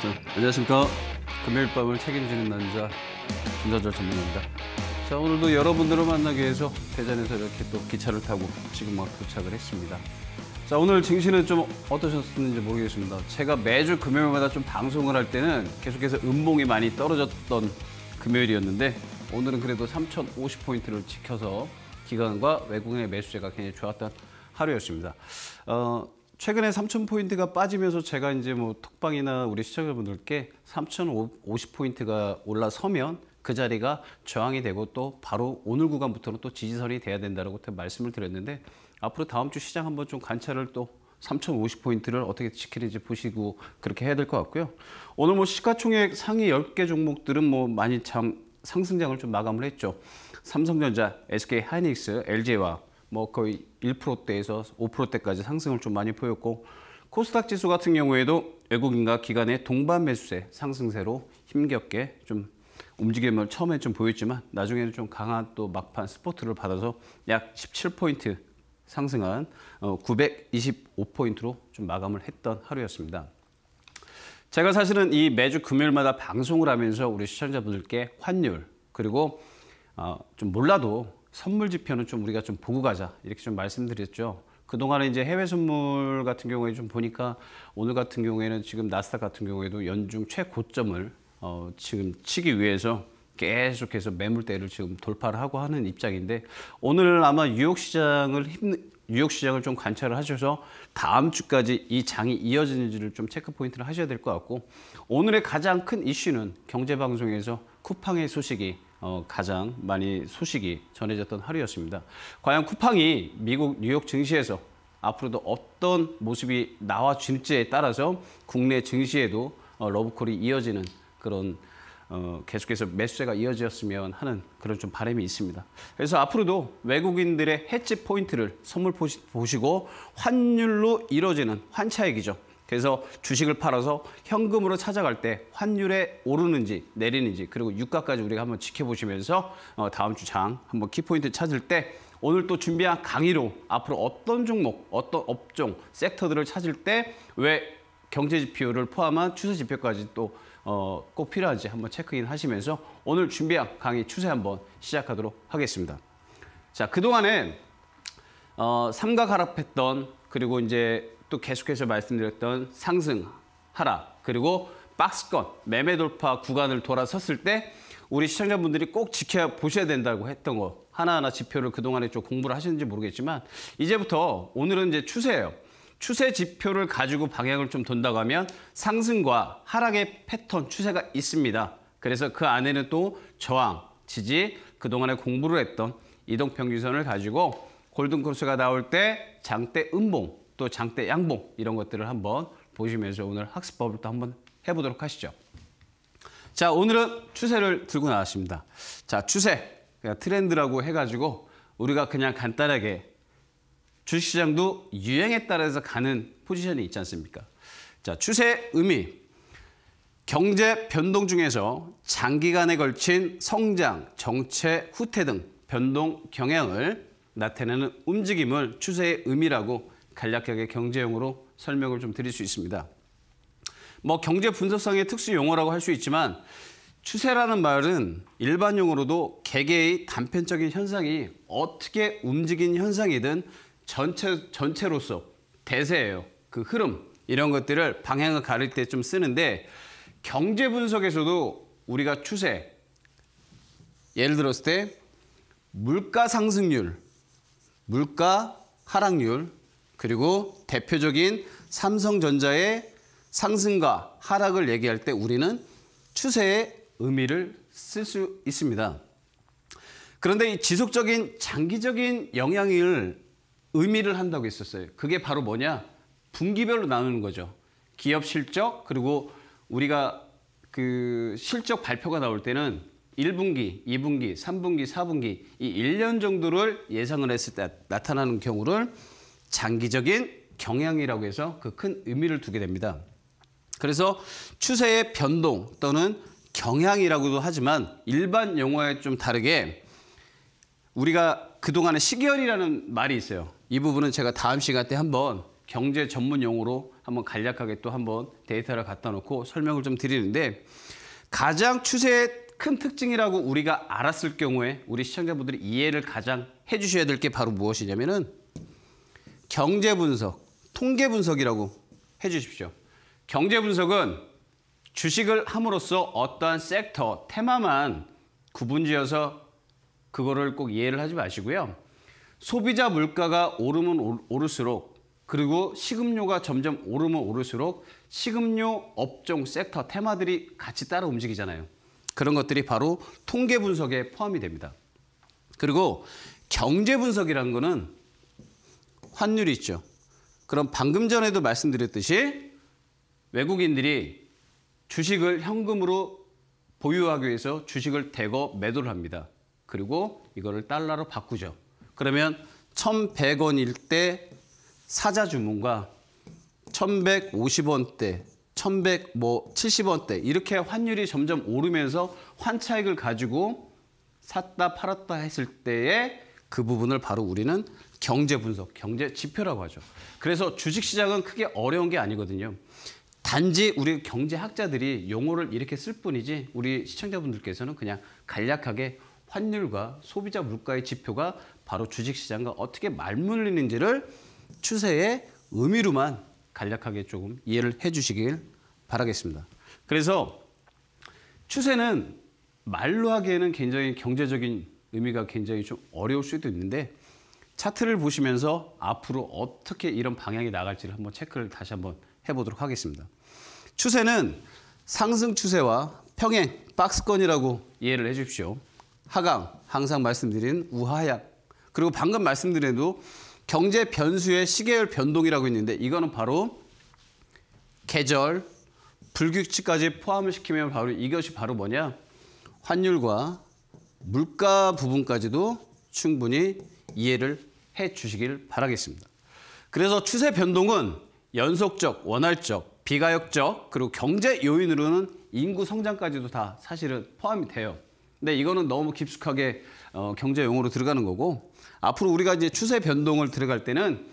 자, 안녕하십니까. 금요일 밤을 책임지는 남자, 김자철 전문입니다. 자, 오늘도 여러분들을 만나기 위해서 대전에서 이렇게 또 기차를 타고 지금 막 도착을 했습니다. 자, 오늘 증시는 좀 어떠셨는지 모르겠습니다. 제가 매주 금요일마다 좀 방송을 할 때는 계속해서 음봉이 많이 떨어졌던 금요일이었는데 오늘은 그래도 3,050포인트를 지켜서 기관과 외국인의 매수세가 굉장히 좋았던 하루였습니다. 어, 최근에 3천 포인트가 빠지면서 제가 이제 뭐 톡방이나 우리 시청자분들께 3,050 포인트가 올라서면 그 자리가 저항이 되고 또 바로 오늘 구간부터는 또 지지선이 돼야 된다고 말씀을 드렸는데 앞으로 다음 주 시장 한번 좀 관찰을 또3,050 포인트를 어떻게 지키는지 보시고 그렇게 해야 될 것 같고요. 오늘 뭐 시가총액 상위 10개 종목들은 뭐 많이 참 상승장을 좀 마감을 했죠. 삼성전자, SK 하이닉스, LG화학 뭐 거의 1%대에서 5%대까지 상승을 좀 많이 보였고 코스닥 지수 같은 경우에도 외국인과 기관의 동반 매수세 상승세로 힘겹게 좀 움직임을 처음에 좀 보였지만 나중에는 좀 강한 또 막판 스포트를 받아서 약 17포인트 상승한 925포인트로 어, 좀 마감을 했던 하루였습니다. 제가 사실은 이 매주 금요일마다 방송을 하면서 우리 시청자분들께 환율 그리고 어, 좀 몰라도 선물 지표는 좀 우리가 좀 보고 가자 이렇게 좀 말씀드렸죠. 그동안에 이제 해외 선물 같은 경우에 좀 보니까 오늘 같은 경우에는 지금 나스닥 같은 경우에도 연중 최고점을 어, 지금 치기 위해서 계속해서 매물대를 지금 돌파를 하고 하는 입장인데 오늘 아마 뉴욕 시장을 힘 뉴욕 시장을 좀 관찰을 하셔서 다음 주까지 이 장이 이어지는지를 좀 체크 포인트를 하셔야 될 것 같고 오늘의 가장 큰 이슈는 경제 방송에서 쿠팡의 소식이 어, 가장 많이 소식이 전해졌던 하루였습니다. 과연 쿠팡이 미국 뉴욕 증시에서 앞으로도 어떤 모습이 나와질지에 따라서 국내 증시에도 어, 러브콜이 이어지는 그런 어, 계속해서 매수세가 이어졌으면 하는 그런 좀 바람이 있습니다. 그래서 앞으로도 외국인들의 해치 포인트를 선물 보시고 환율로 이뤄지는 환차익이죠. 그래서 주식을 팔아서 현금으로 찾아갈 때 환율에 오르는지 내리는지 그리고 유가까지 우리가 한번 지켜보시면서 어, 다음 주 장 한번 키포인트 찾을 때 오늘 또 준비한 강의로 앞으로 어떤 종목, 어떤 업종, 섹터들을 찾을 때 왜 경제지표를 포함한 추세지표까지 또 어, 꼭 필요한지 한번 체크인 하시면서 오늘 준비한 강의 추세 한번 시작하도록 하겠습니다. 자, 그동안은 어, 삼각 하락했던 그리고 이제 또 계속해서 말씀드렸던 상승, 하락, 그리고 박스권, 매매 돌파 구간을 돌아섰을 때 우리 시청자분들이 꼭 지켜보셔야 된다고 했던 거 하나하나 지표를 그동안에 좀 공부를 하셨는지 모르겠지만 이제부터 오늘은 이제 추세예요. 추세 지표를 가지고 방향을 좀 돈다고 하면 상승과 하락의 패턴, 추세가 있습니다. 그래서 그 안에는 또 저항, 지지, 그동안에 공부를 했던 이동평균선을 가지고 골든크로스가 나올 때 장대 음봉, 또 장대 양봉 이런 것들을 한번 보시면서 오늘 학습법을 또 한번 해보도록 하시죠. 자 오늘은 추세를 들고 나왔습니다. 자 추세 트렌드라고 해가지고 우리가 그냥 간단하게 주식시장도 유행에 따라서 가는 포지션이 있지 않습니까? 자 추세 의미 경제 변동 중에서 장기간에 걸친 성장, 정체, 후퇴 등 변동 경향을 나타내는 움직임을 추세의 의미라고 간략하게 경제용으로 설명을 좀 드릴 수 있습니다. 뭐 경제 분석상의 특수 용어라고 할 수 있지만 추세라는 말은 일반 용어로도 개개의 단편적인 현상이 어떻게 움직인 현상이든 전체, 전체로서 대세예요. 그 흐름, 이런 것들을 방향을 가릴 때 좀 쓰는데 경제 분석에서도 우리가 추세, 예를 들었을 때 물가 상승률, 물가 하락률, 그리고 대표적인 삼성전자의 상승과 하락을 얘기할 때 우리는 추세의 의미를 쓸 수 있습니다. 그런데 이 지속적인 장기적인 영향을 의미를 한다고 했었어요. 그게 바로 뭐냐? 분기별로 나누는 거죠. 기업 실적 그리고 우리가 그 실적 발표가 나올 때는 1분기, 2분기, 3분기, 4분기 이 1년 정도를 예상을 했을 때 나타나는 경우를 장기적인 경향이라고 해서 그 큰 의미를 두게 됩니다. 그래서 추세의 변동 또는 경향이라고도 하지만 일반 용어에 좀 다르게 우리가 그동안에 시기열이라는 말이 있어요. 이 부분은 제가 다음 시간 때 한번 경제 전문 용어로 한번 간략하게 또 한번 데이터를 갖다 놓고 설명을 좀 드리는데 가장 추세의 큰 특징이라고 우리가 알았을 경우에 우리 시청자분들이 이해를 가장 해주셔야 될 게 바로 무엇이냐면은 경제 분석, 통계 분석이라고 해 주십시오. 경제 분석은 주식을 함으로써 어떠한 섹터, 테마만 구분지어서 그거를 꼭 이해를 하지 마시고요. 소비자 물가가 오르면 오를수록 그리고 식음료가 점점 오르면 오를수록 식음료 업종 섹터 테마들이 같이 따라 움직이잖아요. 그런 것들이 바로 통계 분석에 포함이 됩니다. 그리고 경제 분석이라는 거는 환율이 있죠. 그럼 방금 전에도 말씀드렸듯이 외국인들이 주식을 현금으로 보유하기 위해서 주식을 대거 매도를 합니다. 그리고 이거를 달러로 바꾸죠. 그러면 1,100원일 때 사자 주문과 1,150원대, 1,170원대 이렇게 환율이 점점 오르면서 환차익을 가지고 샀다 팔았다 했을 때에 그 부분을 바로 우리는 경제 분석, 경제 지표라고 하죠. 그래서 주식 시장은 크게 어려운 게 아니거든요. 단지 우리 경제학자들이 용어를 이렇게 쓸 뿐이지 우리 시청자분들께서는 그냥 간략하게 환율과 소비자 물가의 지표가 바로 주식시장과 어떻게 맞물리는지를 추세의 의미로만 간략하게 조금 이해를 해주시길 바라겠습니다. 그래서 추세는 말로 하기에는 굉장히 경제적인 의미가 굉장히 좀 어려울 수도 있는데 차트를 보시면서 앞으로 어떻게 이런 방향이 나갈지를 한번 체크를 다시 한번 해보도록 하겠습니다. 추세는 상승 추세와 평행 박스권이라고 이해를 해주십시오. 하강 항상 말씀드린 우하향 그리고 방금 말씀드린도 경제 변수의 시계열 변동이라고 있는데 이거는 바로 계절 불규칙까지 포함을 시키면 바로 이것이 바로 뭐냐 환율과 물가 부분까지도 충분히 이해를 해 주시길 바라겠습니다. 그래서 추세 변동은 연속적, 원활적, 비가역적, 그리고 경제 요인으로는 인구 성장까지도 다 사실은 포함이 돼요. 근데 이거는 너무 깊숙하게 어, 경제 용어로 들어가는 거고 앞으로 우리가 이제 추세 변동을 들어갈 때는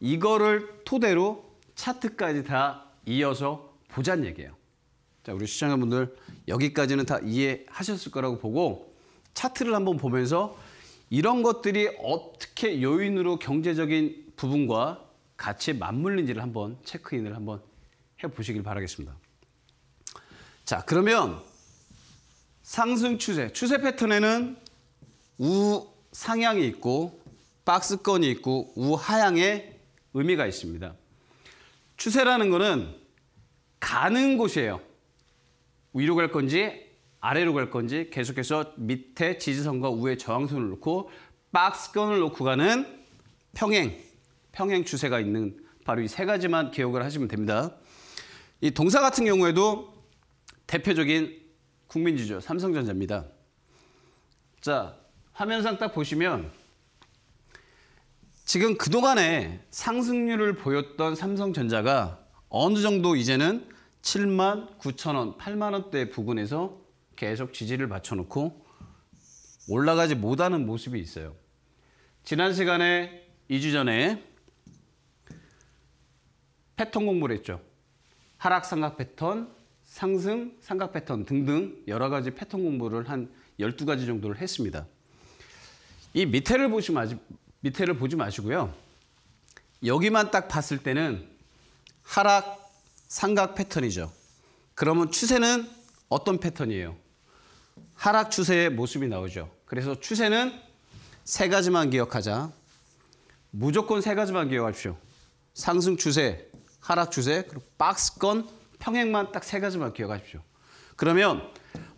이거를 토대로 차트까지 다 이어서 보자는 얘기예요. 자, 우리 시청자분들 여기까지는 다 이해하셨을 거라고 보고 차트를 한번 보면서 이런 것들이 어떻게 요인으로 경제적인 부분과 같이 맞물린지를 한번 체크인을 한번 해보시길 바라겠습니다. 자, 그러면 상승 추세, 추세 패턴에는 우상향이 있고 박스권이 있고 우하향의 의미가 있습니다. 추세라는 거는 가는 곳이에요. 위로 갈 건지 아래로 갈 건지 계속해서 밑에 지지선과 우에 저항선을 놓고 박스권을 놓고 가는 평행, 평행 추세가 있는 바로 이 세 가지만 기억을 하시면 됩니다. 이 동사 같은 경우에도 대표적인 국민주죠. 삼성전자입니다. 자, 화면상 딱 보시면 지금 그동안에 상승률을 보였던 삼성전자가 어느 정도 이제는 7만 9천 원, 8만 원대 부근에서 계속 지지를 받쳐놓고 올라가지 못하는 모습이 있어요. 지난 시간에 2주 전에 패턴 공부를 했죠. 하락 삼각 패턴, 상승 삼각 패턴 등등 여러 가지 패턴 공부를 한 12가지 정도를 했습니다. 이 밑에를 보시면 아직 밑에를 보지 마시고요. 여기만 딱 봤을 때는 하락 삼각 패턴이죠. 그러면 추세는 어떤 패턴이에요? 하락 추세의 모습이 나오죠. 그래서 추세는 세 가지만 기억하자. 무조건 세 가지만 기억하십시오. 상승 추세, 하락 추세, 그리고 박스권, 평행만 딱 세 가지만 기억하십시오. 그러면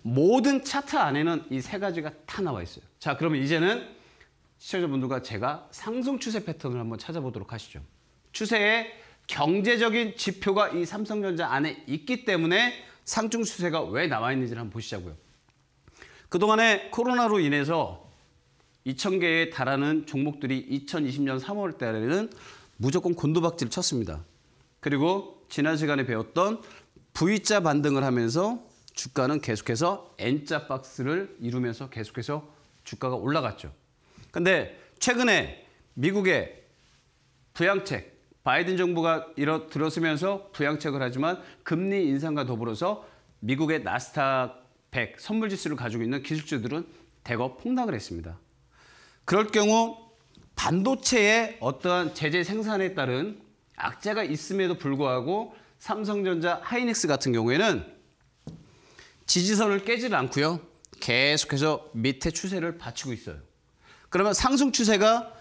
모든 차트 안에는 이 세 가지가 다 나와 있어요. 자, 그러면 이제는 시청자분들과 제가 상승 추세 패턴을 한번 찾아보도록 하시죠. 추세의 경제적인 지표가 이 삼성전자 안에 있기 때문에 상승 추세가 왜 나와 있는지를 한번 보시자고요. 그동안에 코로나로 인해서 2,000개에 달하는 종목들이 2020년 3월 달에는 무조건 곤두박질 쳤습니다. 그리고 지난 시간에 배웠던 V자 반등을 하면서 주가는 계속해서 N자 박스를 이루면서 계속해서 주가가 올라갔죠. 근데 최근에 미국의 부양책, 바이든 정부가 들었으면서 부양책을 하지만 금리 인상과 더불어서 미국의 나스닥 100 선물 지수를 가지고 있는 기술주들은 대거 폭락을 했습니다. 그럴 경우 반도체의 어떠한 제재 생산에 따른 악재가 있음에도 불구하고 삼성전자 하이닉스 같은 경우에는 지지선을 깨질 않고요. 계속해서 밑에 추세를 받치고 있어요. 그러면 상승 추세가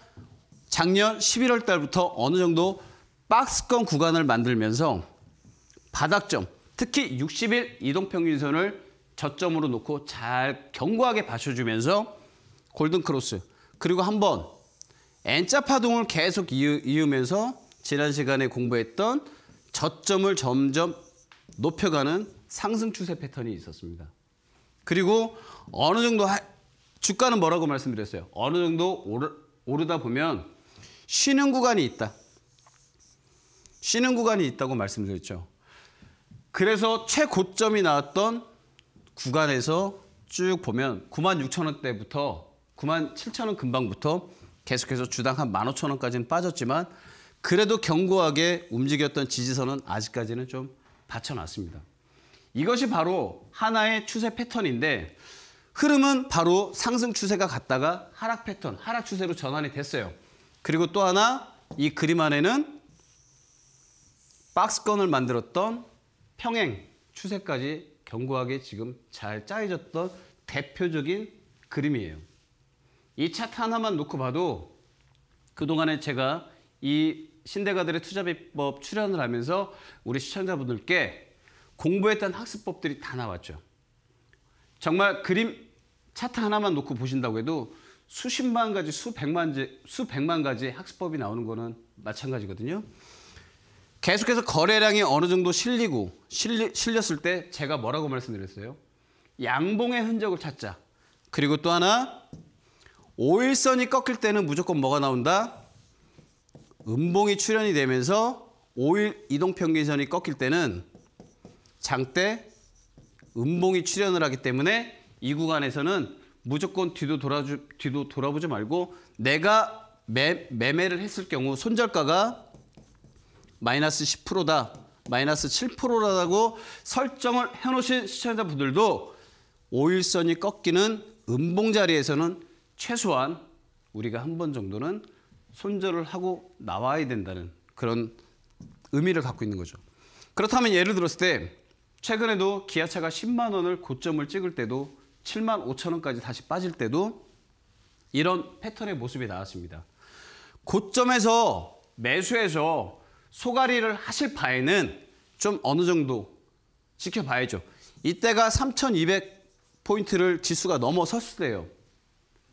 작년 11월 달부터 어느 정도 박스권 구간을 만들면서 바닥점, 특히 60일 이동평균선을 저점으로 놓고 잘 견고하게 받쳐주면서 골든크로스 그리고 한번 N자 파동을 계속 이으면서 지난 시간에 공부했던 저점을 점점 높여가는 상승 추세 패턴이 있었습니다. 그리고 어느 정도 하, 주가는 뭐라고 말씀드렸어요? 어느 정도 오르, 오르다 보면 쉬는 구간이 있다. 쉬는 구간이 있다고 말씀드렸죠. 그래서 최고점이 나왔던 구간에서 쭉 보면 9만 6천 원대부터 9만 7천 원 금방부터 계속해서 주당 한 15,000원까지는 빠졌지만 그래도 견고하게 움직였던 지지선은 아직까지는 좀 받쳐놨습니다. 이것이 바로 하나의 추세 패턴인데 흐름은 바로 상승 추세가 갔다가 하락 패턴, 하락 추세로 전환이 됐어요. 그리고 또 하나 이 그림 안에는 박스권을 만들었던 평행 추세까지 견고하게 지금 잘 짜여졌던 대표적인 그림이에요. 이 차트 하나만 놓고 봐도 그동안에 제가 이 신대가들의 투자 비법 출연을 하면서 우리 시청자분들께 공부했던 학습법들이 다 나왔죠. 정말 그림 차트 하나만 놓고 보신다고 해도 수십만 가지, 수백만, 수백만 가지 학습법이 나오는 거는 마찬가지거든요. 계속해서 거래량이 어느 정도 실리고 실리, 실렸을 때 제가 뭐라고 말씀드렸어요? 양봉의 흔적을 찾자. 그리고 또 하나 오일선이 꺾일 때는 무조건 뭐가 나온다? 음봉이 출현이 되면서 오일 이동평균선이 꺾일 때는 장대 음봉이 출현을 하기 때문에 이 구간에서는 무조건 뒤도, 돌아주, 뒤도 돌아보지 말고 내가 매, 매매를 했을 경우 손절가가 마이너스 10%다, 마이너스 7%라고 설정을 해놓으신 시청자분들도 5일선이 꺾이는 음봉 자리에서는 최소한 우리가 한 번 정도는 손절을 하고 나와야 된다는 그런 의미를 갖고 있는 거죠. 그렇다면 예를 들었을 때 최근에도 기아차가 10만 원을 고점을 찍을 때도 7만 5천 원까지 다시 빠질 때도 이런 패턴의 모습이 나왔습니다. 고점에서 매수해서 소가리를 하실 바에는 좀 어느 정도 지켜봐야죠. 이때가 3,200 포인트를 지수가 넘어섰을 때예요.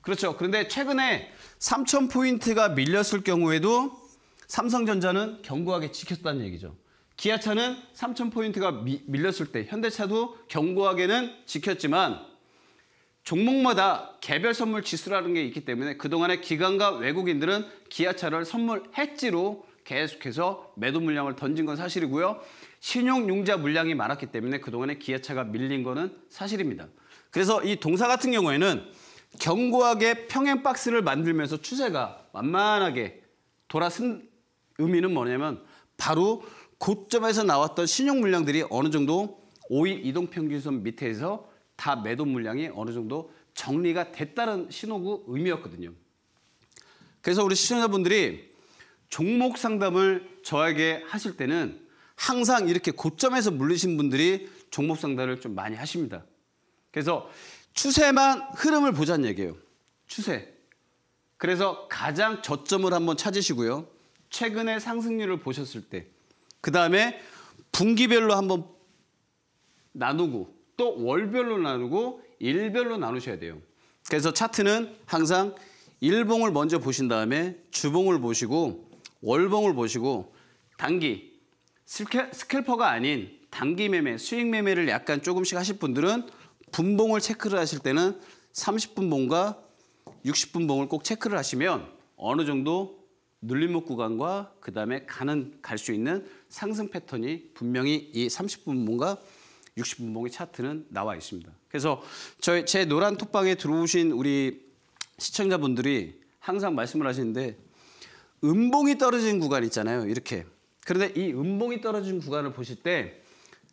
그렇죠. 그런데 최근에 3,000 포인트가 밀렸을 경우에도 삼성전자는 견고하게 지켰다는 얘기죠. 기아차는 3,000 포인트가 밀렸을 때 현대차도 견고하게는 지켰지만 종목마다 개별 선물 지수라는 게 있기 때문에 그동안의 기관과 외국인들은 기아차를 선물 했지로 계속해서 매도 물량을 던진 건 사실이고요. 신용융자 물량이 많았기 때문에 그동안에 기아차가 밀린 거는 사실입니다. 그래서 이 동사 같은 경우에는 견고하게 평행 박스를 만들면서 추세가 완만하게 돌아선 의미는 뭐냐면 바로 고점에서 나왔던 신용 물량들이 어느 정도 5일 이동평균선 밑에서 다 매도 물량이 어느 정도 정리가 됐다는 신호구 의미였거든요. 그래서 우리 시청자분들이 종목 상담을 저에게 하실 때는 항상 이렇게 고점에서 물리신 분들이 종목 상담을 좀 많이 하십니다. 그래서 추세만 흐름을 보자는 얘기예요. 추세. 그래서 가장 저점을 한번 찾으시고요. 최근의 상승률을 보셨을 때, 그 다음에 분기별로 한번 나누고, 또 월별로 나누고, 일별로 나누셔야 돼요. 그래서 차트는 항상 일봉을 먼저 보신 다음에 주봉을 보시고, 월봉을 보시고 단기 스켈, 퍼가 아닌 단기 매매, 수익 매매를 약간 조금씩 하실 분들은 분봉을 체크를 하실 때는 30분 봉과 60분 봉을 꼭 체크를 하시면 어느 정도 눌림목 구간과 그다음에 가는 갈 수 있는 상승 패턴이 분명히 이 30분 봉과 60분 봉의 차트는 나와 있습니다. 그래서 저희 제 노란 톡방에 들어오신 우리 시청자분들이 항상 말씀을 하시는데 음봉이 떨어진 구간 있잖아요. 이렇게. 그런데 이 음봉이 떨어진 구간을 보실 때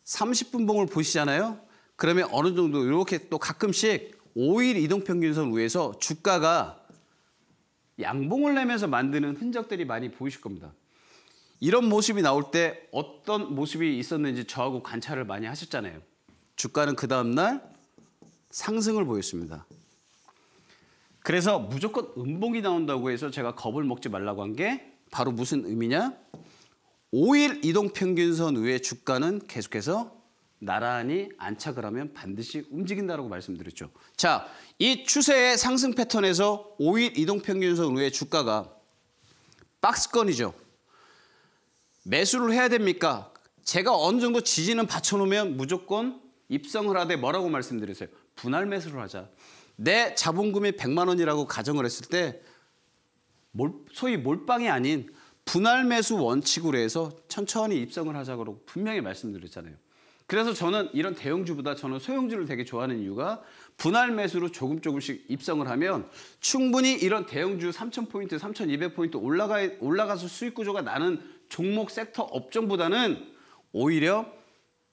30분 봉을 보시잖아요. 그러면 어느 정도 이렇게 또 가끔씩 5일 이동평균선 위에서 주가가 양봉을 내면서 만드는 흔적들이 많이 보이실 겁니다. 이런 모습이 나올 때 어떤 모습이 있었는지 저하고 관찰을 많이 하셨잖아요. 주가는 그 다음날 상승을 보였습니다. 그래서 무조건 음봉이 나온다고 해서 제가 겁을 먹지 말라고 한 게 바로 무슨 의미냐? 5일 이동평균선 위의 주가는 계속해서 나란히 안착을 하면 반드시 움직인다라고 말씀드렸죠. 자, 이 추세의 상승 패턴에서 5일 이동평균선 위의 주가가 박스권이죠. 매수를 해야 됩니까? 제가 어느 정도 지지는 받쳐놓으면 무조건 입성을 하되 뭐라고 말씀드렸어요? 분할 매수를 하자. 내 자본금이 100만 원이라고 가정을 했을 때 소위 몰빵이 아닌 분할 매수 원칙으로 해서 천천히 입성을 하자고 분명히 말씀드렸잖아요. 그래서 저는 이런 대형주보다 저는 소형주를 되게 좋아하는 이유가 분할 매수로 조금 조금씩 입성을 하면 충분히 이런 대형주 3,000포인트, 3,200포인트 올라가, 올라가서 수익 구조가 나는 종목 섹터 업종보다는 오히려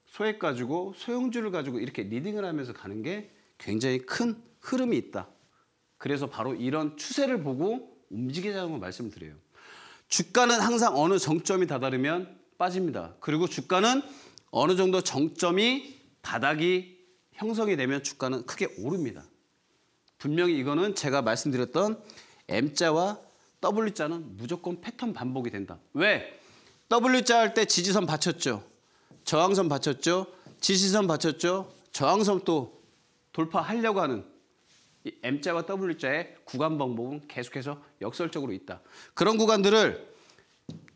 소액 가지고 소형주를 가지고 이렇게 리딩을 하면서 가는 게 굉장히 큰 흐름이 있다. 그래서 바로 이런 추세를 보고 움직이자는 걸 말씀드려요. 주가는 항상 어느 정점이 다다르면 빠집니다. 그리고 주가는 어느 정도 정점이 바닥이 형성이 되면 주가는 크게 오릅니다. 분명히 이거는 제가 말씀드렸던 M자와 W자는 무조건 패턴 반복이 된다. 왜? W자 할 때 지지선 받쳤죠. 저항선 받쳤죠. 지지선 받쳤죠. 저항선 또 돌파하려고 하는 M자와 W자의 구간 방법은 계속해서 역설적으로 있다. 그런 구간들을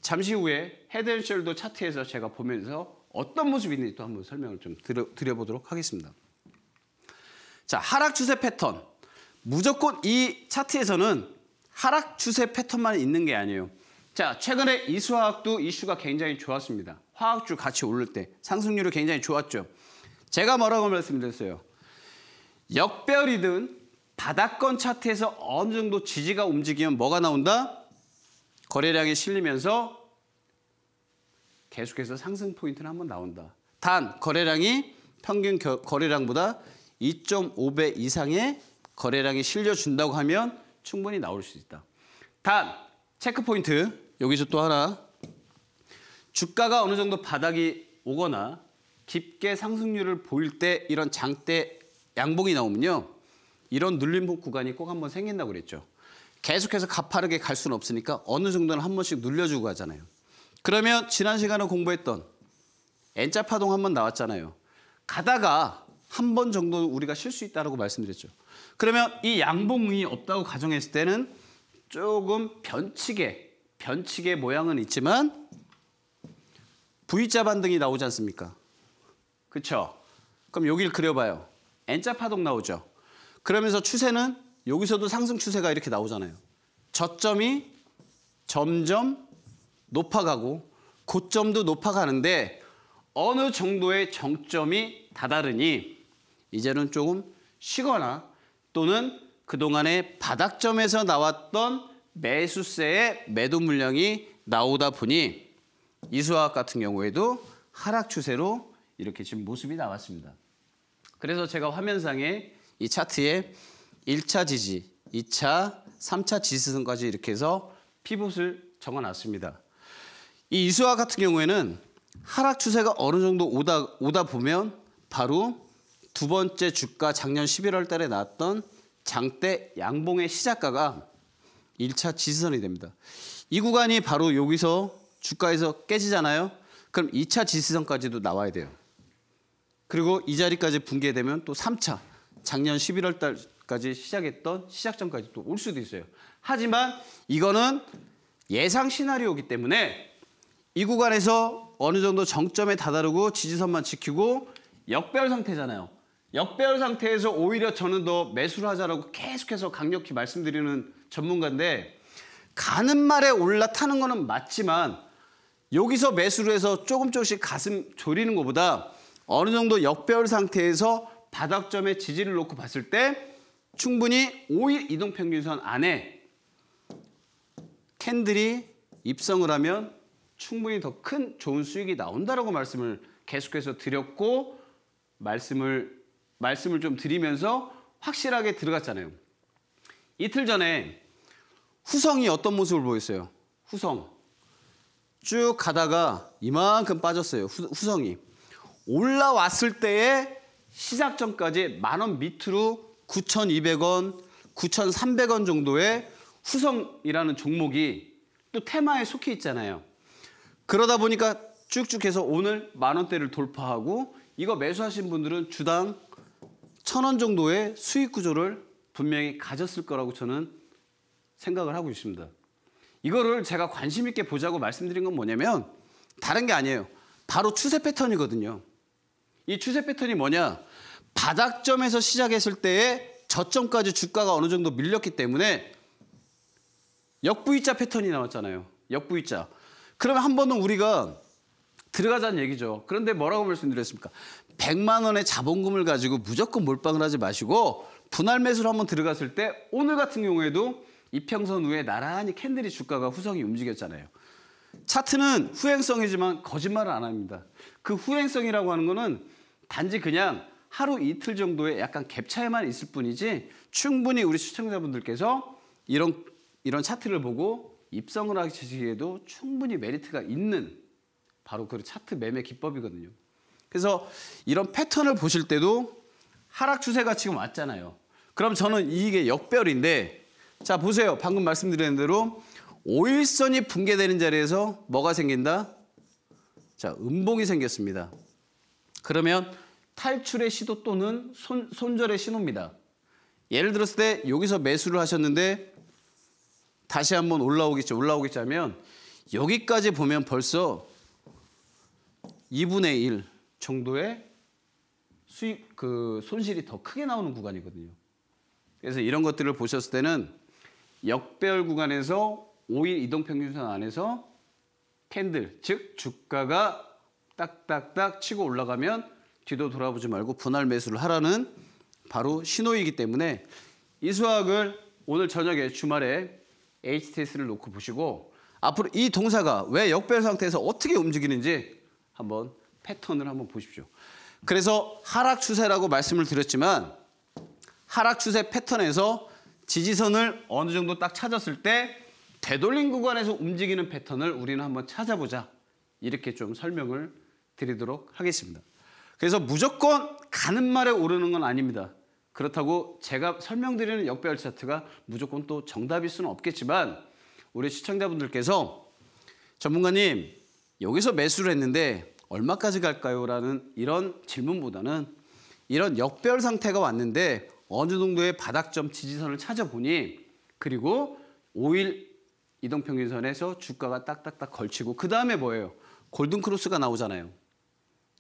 잠시 후에 헤드앤숄더 차트에서 제가 보면서 어떤 모습이 있는지 또 한번 설명을 좀 드려, 보도록 하겠습니다. 자, 하락 추세 패턴. 무조건 이 차트에서는 하락 추세 패턴만 있는 게 아니에요. 자, 최근에 이수화학도 이슈가 굉장히 좋았습니다. 화학주 같이 오를 때 상승률이 굉장히 좋았죠. 제가 뭐라고 말씀드렸어요. 역별이든 바닥권 차트에서 어느 정도 지지가 움직이면 뭐가 나온다? 거래량이 실리면서 계속해서 상승 포인트는 한번 나온다. 단 거래량이 평균 거래량보다 2.5배 이상의 거래량이 실려준다고 하면 충분히 나올 수 있다. 단 체크 포인트 여기서 또 하나 주가가 어느 정도 바닥이 오거나 깊게 상승률을 보일 때 이런 장대 양봉이 나오면요. 이런 눌림목 구간이 꼭 한번 생긴다고 그랬죠. 계속해서 가파르게 갈 수는 없으니까 어느 정도는 한 번씩 눌려주고 가잖아요. 그러면 지난 시간에 공부했던 N자 파동 한번 나왔잖아요. 가다가 한 번 정도 우리가 쉴 수 있다고 말씀드렸죠. 그러면 이 양봉이 없다고 가정했을 때는 조금 변칙의 변칙의 모양은 있지만 V자 반등이 나오지 않습니까? 그렇죠? 그럼 여기를 그려봐요. N자 파동 나오죠. 그러면서 추세는 여기서도 상승 추세가 이렇게 나오잖아요. 저점이 점점 높아가고 고점도 높아가는데 어느 정도의 정점이 다다르니 이제는 조금 쉬거나 또는 그동안의 바닥점에서 나왔던 매수세의 매도 물량이 나오다 보니 이수화학 같은 경우에도 하락 추세로 이렇게 지금 모습이 나왔습니다. 그래서 제가 화면상에 이 차트에 1차 지지, 2차, 3차 지지선까지 이렇게 해서 피봇을 적어놨습니다. 이 이수화 같은 경우에는 하락 추세가 어느 정도 오다, 오다 보면 바로 두 번째 주가 작년 11월 달에 나왔던 장대 양봉의 시작가가 1차 지지선이 됩니다. 이 구간이 바로 여기서 주가에서 깨지잖아요. 그럼 2차 지지선까지도 나와야 돼요. 그리고 이 자리까지 붕괴되면 또 3차 작년 11월 달까지 시작했던 시작점까지 또 올 수도 있어요. 하지만 이거는 예상 시나리오이기 때문에 이 구간에서 어느 정도 정점에 다다르고 지지선만 지키고 역배열 상태잖아요. 역배열 상태에서 오히려 저는 더 매수를 하자라고 계속해서 강력히 말씀드리는 전문가인데 가는 말에 올라타는 거는 맞지만 여기서 매수를 해서 조금 조금씩 가슴 졸이는 것보다 어느 정도 역배열 상태에서 바닥점에 지지를 놓고 봤을 때 충분히 5일 이동평균선 안에 캔들이 입성을 하면 충분히 더 큰 좋은 수익이 나온다라고 말씀을 계속해서 드렸고 말씀을 말씀을 좀 드리면서 확실하게 들어갔잖아요. 이틀 전에 후성이 어떤 모습을 보였어요? 후성 쭉 가다가 이만큼 빠졌어요. 후, 후성이 올라왔을 때에 시작 점까지만원 밑으로 9,200원, 9,300원 정도의 후성이라는 종목이 또 테마에 속해 있잖아요. 그러다 보니까 쭉쭉 해서 오늘 만 원대를 돌파하고 이거 매수하신 분들은 주당 1,000원 정도의 수익 구조를 분명히 가졌을 거라고 저는 생각을 하고 있습니다. 이거를 제가 관심 있게 보자고 말씀드린 건 뭐냐면 다른 게 아니에요. 바로 추세 패턴이거든요. 이 추세 패턴이 뭐냐? 바닥점에서 시작했을 때에 저점까지 주가가 어느 정도 밀렸기 때문에 역부이자 패턴이 나왔잖아요. 역부이자. 그러면 한 번은 우리가 들어가자는 얘기죠. 그런데 뭐라고 말씀드렸습니까? 100만 원의 자본금을 가지고 무조건 몰빵을 하지 마시고 분할 매수를 한 번 들어갔을 때 오늘 같은 경우에도 이평선 후에 나란히 캔들이 주가가 후성이 움직였잖아요. 차트는 후행성이지만 거짓말을 안 합니다. 그 후행성이라고 하는 거는 단지 그냥 하루 이틀 정도의 약간 갭 차이만 있을 뿐이지 충분히 우리 시청자분들께서 이런 이런 차트를 보고 입성을 하시기에도 충분히 메리트가 있는 바로 그 차트 매매 기법이거든요. 그래서 이런 패턴을 보실 때도 하락 추세가 지금 왔잖아요. 그럼 저는 이게 역별인데 자 보세요. 방금 말씀드린 대로 오일선이 붕괴되는 자리에서 뭐가 생긴다? 자, 음봉이 생겼습니다. 그러면 탈출의 시도 또는 손, 손절의 신호입니다. 예를 들었을 때 여기서 매수를 하셨는데 다시 한번 올라오겠죠. 올라오겠죠 하면 여기까지 보면 벌써 2분의 1 정도의 수익 그 손실이 더 크게 나오는 구간이거든요. 그래서 이런 것들을 보셨을 때는 역배열 구간에서 5일 이동평균선 안에서 캔들 즉 주가가 딱딱딱 치고 올라가면 뒤도 돌아보지 말고 분할 매수를 하라는 바로 신호이기 때문에 이 수학을 오늘 저녁에 주말에 HTS를 놓고 보시고 앞으로 이 동사가 왜 역별 상태에서 어떻게 움직이는지 한번 패턴을 한번 보십시오. 그래서 하락 추세라고 말씀을 드렸지만 하락 추세 패턴에서 지지선을 어느 정도 딱 찾았을 때되돌린 구간에서 움직이는 패턴을 우리는 한번 찾아보자. 이렇게 좀 설명을 드리도록 하겠습니다. 그래서 무조건 가는 말에 오르는 건 아닙니다. 그렇다고 제가 설명드리는 역배열 차트가 무조건 또 정답일 수는 없겠지만 우리 시청자분들께서 전문가님 여기서 매수를 했는데 얼마까지 갈까요? 라는 이런 질문보다는 이런 역배열 상태가 왔는데 어느 정도의 바닥점 지지선을 찾아보니 그리고 5일 이동평균선에서 주가가 딱딱딱 걸치고 그 다음에 뭐예요? 골든크로스가 나오잖아요.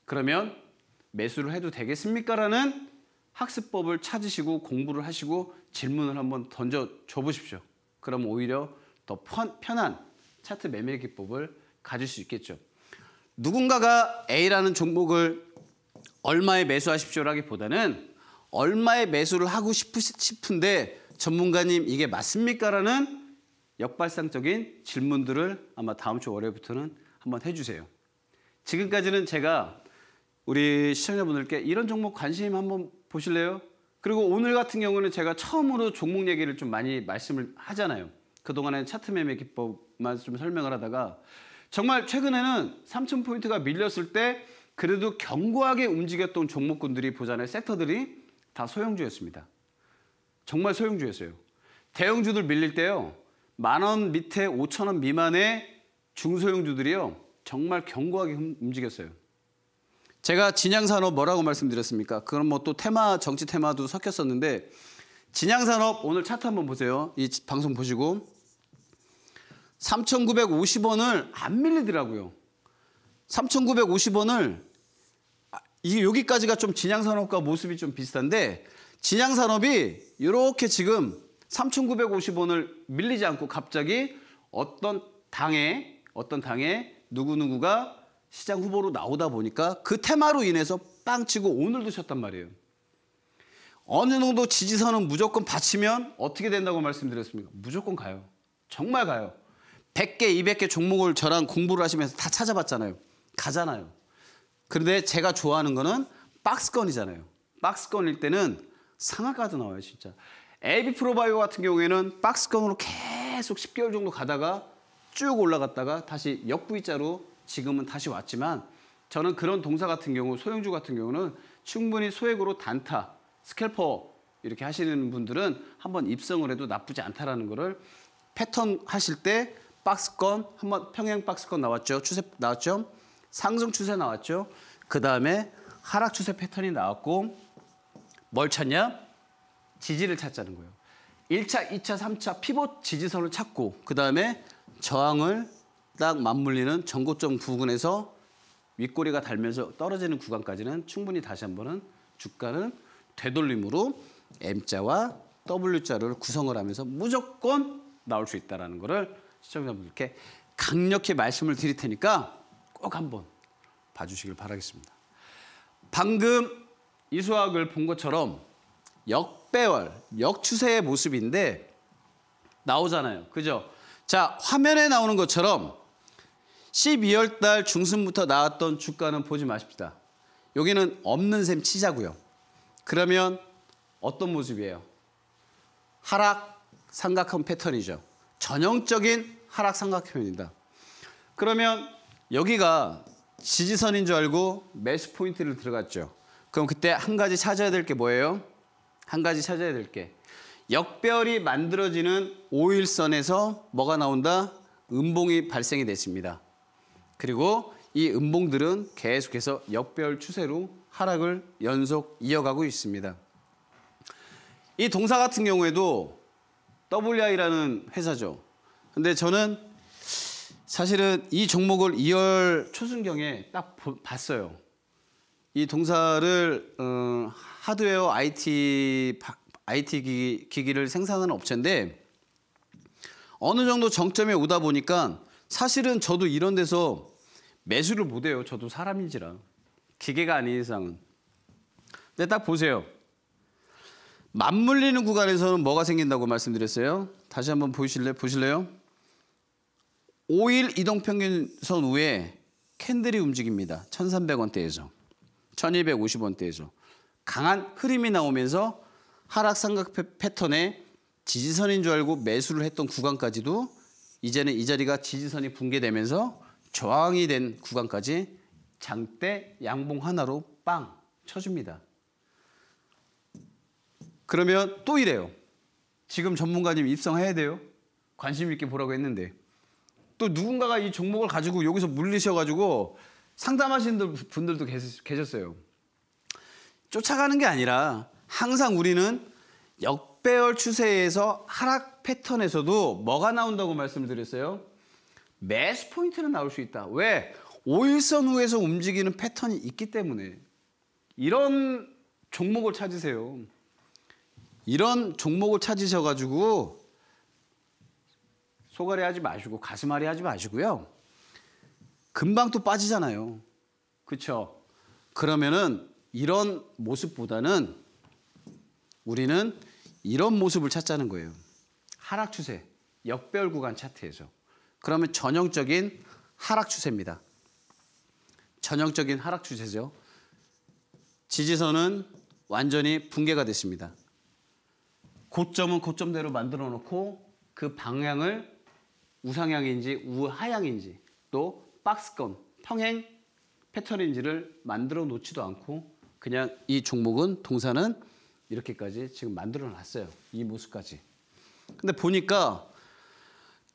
그러면 매수를 해도 되겠습니까라는 학습법을 찾으시고 공부를 하시고 질문을 한번 던져줘 보십시오. 그럼 오히려 더 편한 차트 매매 기법을 가질 수 있겠죠. 누군가가 A라는 종목을 얼마에 매수하십시오라기보다는 얼마에 매수를 하고 싶은데 전문가님 이게 맞습니까라는 역발상적인 질문들을 아마 다음 주 월요일부터는 한번 해주세요. 지금까지는 제가 우리 시청자분들께 이런 종목 관심 한번 보실래요? 그리고 오늘 같은 경우는 제가 처음으로 종목 얘기를 좀 많이 말씀을 하잖아요. 그동안에 차트 매매 기법만 좀 설명을 하다가 정말 최근에는 3,000포인트가 밀렸을 때 그래도 견고하게 움직였던 종목군들이 보잖아요. 섹터들이 다 소형주였습니다. 정말 소형주였어요. 대형주들 밀릴 때요. 만원 밑에 5천 원 미만의 중소형주들이요. 정말 견고하게 움직였어요. 제가 진양산업 뭐라고 말씀드렸습니까? 그럼 뭐또 테마, 정치 테마도 섞였었는데 진양산업 오늘 차트 한번 보세요. 이 방송 보시고 3,950원을 안 밀리더라고요. 3,950원을 아, 이 여기까지가 좀 진양산업과 모습이 좀 비슷한데 진양산업이 이렇게 지금 3,950원을 밀리지 않고 갑자기 어떤 당에 어떤 당에 누구누구가 시장 후보로 나오다 보니까 그 테마로 인해서 빵 치고 오늘도 쳤단 말이에요. 어느 정도 지지선은 무조건 받치면 어떻게 된다고 말씀드렸습니까? 무조건 가요. 정말 가요. 100개, 200개 종목을 저랑 공부를 하시면서 다 찾아봤잖아요. 가잖아요. 그런데 제가 좋아하는 거는 박스건이잖아요. 박스건일 때는 상하가도 나와요, 진짜. AB 프로바이오 같은 경우에는 박스건으로 계속 10개월 정도 가다가 쭉 올라갔다가 다시 역부위자로 지금은 다시 왔지만 저는 그런 동사 같은 경우 소형주 같은 경우는 충분히 소액으로 단타, 스캘퍼 이렇게 하시는 분들은 한번 입성을 해도 나쁘지 않다라는 거를 패턴 하실 때 박스권 한번 평행 박스권 나왔죠. 추세 나왔죠. 상승 추세 나왔죠. 그다음에 하락 추세 패턴이 나왔고 뭘 찾냐? 지지를 찾자는 거예요. 1차, 2차, 3차 피봇 지지선을 찾고 그다음에 저항을 딱 맞물리는 전고점 부근에서 윗꼬리가 달면서 떨어지는 구간까지는 충분히 다시 한번은 주가는 되돌림으로 M자와 W자를 구성을 하면서 무조건 나올 수 있다는 것을 시청자분들께 강력히 말씀을 드릴 테니까 꼭 한번 봐주시길 바라겠습니다. 방금 이 수학을 본 것처럼 역배열, 역추세의 모습인데 나오잖아요. 그죠? 자, 화면에 나오는 것처럼 12월 달 중순부터 나왔던 주가는 보지 마십시다. 여기는 없는 셈 치자고요. 그러면 어떤 모습이에요? 하락 삼각형 패턴이죠. 전형적인 하락 삼각형입니다. 그러면 여기가 지지선인 줄 알고 매수 포인트를 들어갔죠. 그럼 그때 한 가지 찾아야 될 게 뭐예요? 한 가지 찾아야 될 게 역별이 만들어지는 오일선에서 뭐가 나온다? 음봉이 발생이 됐습니다. 그리고 이 음봉들은 계속해서 역별 추세로 하락을 연속 이어가고 있습니다. 이 동사 같은 경우에도 WI라는 회사죠. 근데 저는 사실은 이 종목을 2월 초순경에 딱 봤어요. 이 동사를 어, 하드웨어 IT IT 기기, 기기를 생산하는 업체인데 어느 정도 정점에 오다 보니까 사실은 저도 이런 데서 매수를 못해요. 저도 사람인지라. 기계가 아닌 이상은. 근데 딱 보세요. 맞물리는 구간에서는 뭐가 생긴다고 말씀드렸어요? 다시 한번 보실래, 요 보실래요? 5일 이동평균선 위에 캔들이 움직입니다. 1300원대에서. 1250원대에서. 강한 흐름이 나오면서 하락삼각 패턴의 지지선인 줄 알고 매수를 했던 구간까지도 이제는 이 자리가 지지선이 붕괴되면서 저항이 된 구간까지 장대 양봉 하나로 빵 쳐줍니다. 그러면 또 이래요. 지금 전문가님 입성해야 돼요. 관심 있게 보라고 했는데 또 누군가가 이 종목을 가지고 여기서 물리셔가지고 상담하시는 분들도 계셨어요. 쫓아가는 게 아니라 항상 우리는 역배열 추세에서 하락 패턴에서도 뭐가 나온다고 말씀드렸어요? 매스 포인트는 나올 수 있다. 왜? 오일선 후에서 움직이는 패턴이 있기 때문에 이런 종목을 찾으세요. 이런 종목을 찾으셔가지고 소가리 하지 마시고 가슴앓이 하지 마시고요. 금방 또 빠지잖아요. 그렇죠? 그러면은 이런 모습보다는 우리는 이런 모습을 찾자는 거예요. 하락 추세, 역별 구간 차트에서. 그러면 전형적인 하락 추세입니다. 전형적인 하락 추세죠. 지지선은 완전히 붕괴가 됐습니다. 고점은 고점대로 만들어 놓고 그 방향을 우상향인지 우하향인지 또 박스권, 평행 패턴인지를 만들어 놓지도 않고 그냥 이 종목은 동사는 이렇게까지 지금 만들어 놨어요. 이 모습까지. 근데 보니까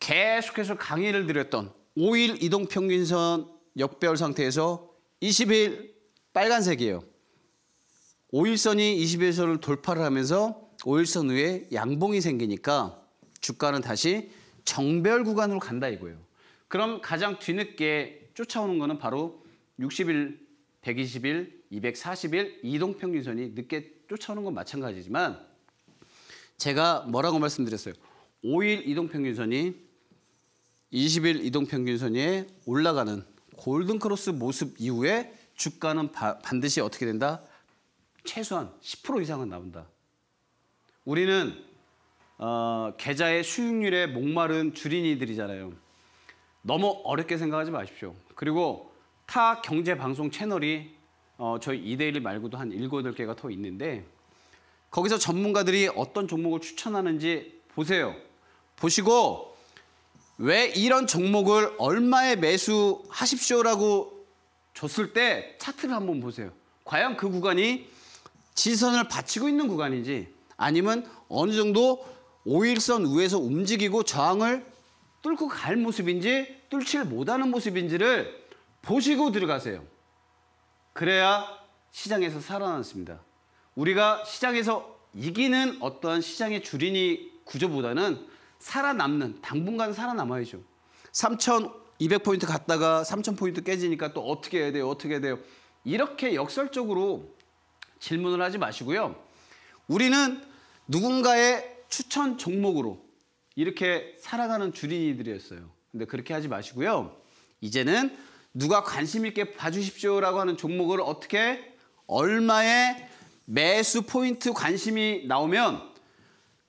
계속해서 강의를 드렸던 5일 이동평균선 역배열 상태에서 20일 빨간색이에요. 5일선이 20일선을 돌파를 하면서 5일선 위에 양봉이 생기니까 주가는 다시 정별 구간으로 간다 이거예요. 그럼 가장 뒤늦게 쫓아오는 거는 바로 60일, 120일, 240일 이동평균선이 늦게 쫓아오는 건 마찬가지지만 제가 뭐라고 말씀드렸어요? 5일 이동평균선이 20일 이동평균선이 올라가는 골든크로스 모습 이후에 주가는 바, 반드시 어떻게 된다? 최소한 10% 이상은 나온다. 우리는 어, 계좌의 수익률에 목마른 주린이들이잖아요. 너무 어렵게 생각하지 마십시오. 그리고 타 경제 방송 채널이 어, 저희 2대1 말고도 한 7, 8개가 더 있는데 거기서 전문가들이 어떤 종목을 추천하는지 보세요. 보시고 왜 이런 종목을 얼마에 매수하십시오라고 줬을 때 차트를 한번 보세요. 과연 그 구간이 지선을 받치고 있는 구간인지 아니면 어느 정도 오일선 위에서 움직이고 저항을 뚫고 갈 모습인지 뚫지 못하는 모습인지를 보시고 들어가세요. 그래야 시장에서 살아났습니다. 우리가 시장에서 이기는 어떠한 시장의 주린이 구조보다는 살아남는 당분간 살아남아야죠. 3,200포인트 갔다가 3,000포인트 깨지니까 또 어떻게 해야 돼요? 어떻게 해야 돼요? 이렇게 역설적으로 질문을 하지 마시고요. 우리는 누군가의 추천 종목으로 이렇게 살아가는 주린이들이었어요. 근데 그렇게 하지 마시고요. 이제는 누가 관심 있게 봐주십시오라고 하는 종목을 어떻게 얼마의 매수 포인트 관심이 나오면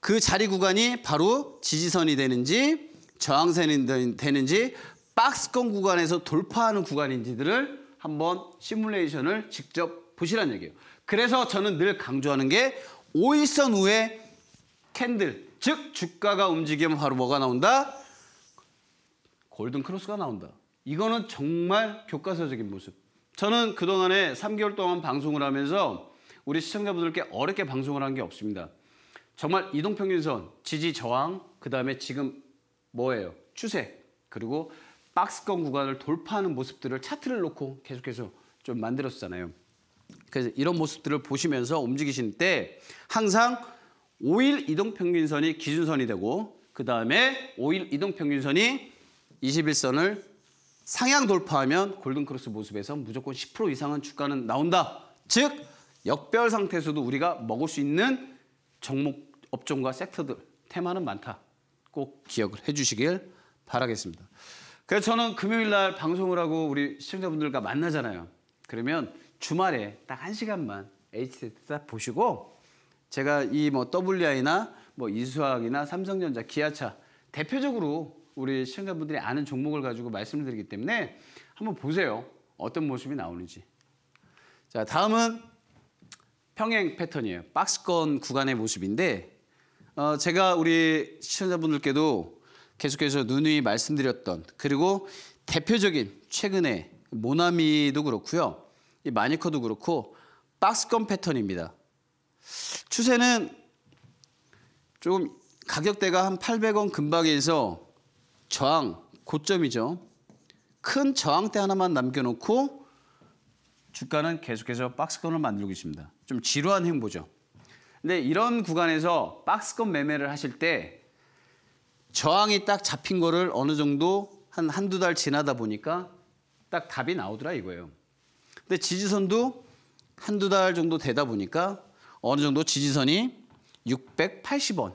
그 자리 구간이 바로 지지선이 되는지 저항선이 되는지 박스권 구간에서 돌파하는 구간인지들을 한번 시뮬레이션을 직접 보시라는 얘기예요. 그래서 저는 늘 강조하는 게 5일선 후에 캔들, 즉 주가가 움직이면 바로 뭐가 나온다? 골든 크로스가 나온다. 이거는 정말 교과서적인 모습. 저는 그동안에 3개월 동안 방송을 하면서 우리 시청자분들께 어렵게 방송을 한 게 없습니다. 정말 이동평균선, 지지 저항, 그다음에 지금 뭐예요? 추세. 그리고 박스권 구간을 돌파하는 모습들을 차트를 놓고 계속해서 좀 만들었잖아요. 그래서 이런 모습들을 보시면서 움직이실 때 항상 5일 이동평균선이 기준선이 되고 그다음에 5일 이동평균선이 21선을 상향 돌파하면 골든크로스 모습에서 무조건 10% 이상은 주가는 나온다. 즉 역별 상태에서도 우리가 먹을 수 있는 종목 업종과 섹터들, 테마는 많다. 꼭 기억을 해주시길 바라겠습니다. 그래서 저는 금요일 날 방송을 하고 우리 시청자분들과 만나잖아요. 그러면 주말에 딱 한 시간만 HZ 딱 보시고 제가 이 뭐 WI나 뭐 이수학이나 삼성전자, 기아차 대표적으로 우리 시청자분들이 아는 종목을 가지고 말씀드리기 때문에 한번 보세요. 어떤 모습이 나오는지. 자, 다음은 평행 패턴이에요. 박스권 구간의 모습인데 어, 제가 우리 시청자분들께도 계속해서 누누이 말씀드렸던 그리고 대표적인 최근에 모나미도 그렇고요. 이 마니커도 그렇고 박스권 패턴입니다. 추세는 조금 가격대가 한 800원 금방에서 저항, 고점이죠. 큰 저항대 하나만 남겨놓고 주가는 계속해서 박스권을 만들고 있습니다. 좀 지루한 행보죠. 근데 이런 구간에서 박스권 매매를 하실 때 저항이 딱 잡힌 거를 어느 정도 한 한두 달 지나다 보니까 딱 답이 나오더라 이거예요. 근데 지지선도 한두 달 정도 되다 보니까 어느 정도 지지선이 680원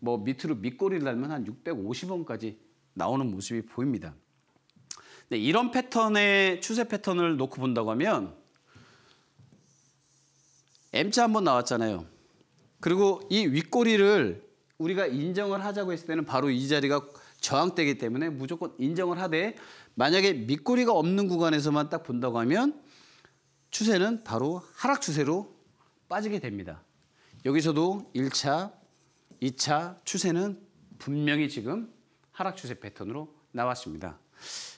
뭐 밑으로 밑꼬리를 달면 한 650원까지 나오는 모습이 보입니다. 네, 이런 패턴의 추세 패턴을 놓고 본다고 하면 M자 한 번 나왔잖아요. 그리고 이 윗꼬리를 우리가 인정을 하자고 했을 때는 바로 이 자리가 저항대기 때문에 무조건 인정을 하되 만약에 밑꼬리가 없는 구간에서만 딱 본다고 하면 추세는 바로 하락 추세로 빠지게 됩니다. 여기서도 1차, 2차 추세는 분명히 지금 하락 추세 패턴으로 나왔습니다.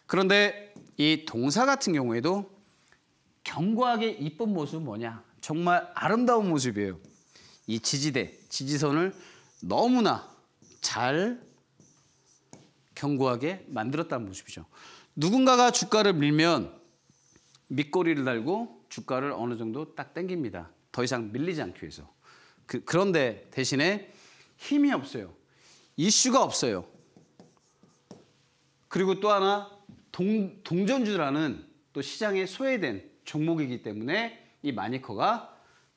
그런데 이 동사 같은 경우에도 견고하게 이쁜 모습 뭐냐? 정말 아름다운 모습이에요. 이 지지대, 지지선을 너무나 잘 견고하게 만들었다는 모습이죠. 누군가가 주가를 밀면 밑꼬리를 달고 주가를 어느 정도 딱 당깁니다. 더 이상 밀리지 않기 위해서. 그, 그런데 대신에 힘이 없어요. 이슈가 없어요. 그리고 또 하나 동, 동전주라는 또 시장에 소외된 종목이기 때문에 이 마니커가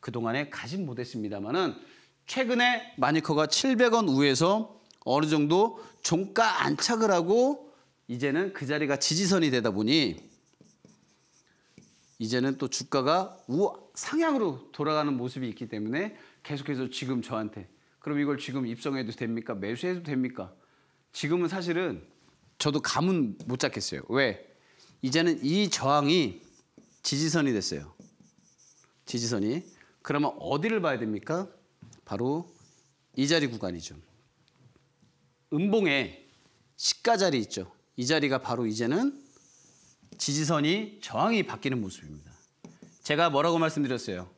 그동안에 가진 못했습니다만은 최근에 마니커가 700원 우에서 어느 정도 종가 안착을 하고 이제는 그 자리가 지지선이 되다 보니 이제는 또 주가가 우 상향으로 돌아가는 모습이 있기 때문에 계속해서 지금 저한테 그럼 이걸 지금 입성해도 됩니까? 매수해도 됩니까? 지금은 사실은 저도 감은 못 잡겠어요. 왜? 이제는 이 저항이 지지선이 됐어요. 지지선이. 그러면 어디를 봐야 됩니까? 바로 이 자리 구간이죠. 음봉에 시가 자리 있죠. 이 자리가 바로 이제는 지지선이 저항이 바뀌는 모습입니다. 제가 뭐라고 말씀드렸어요?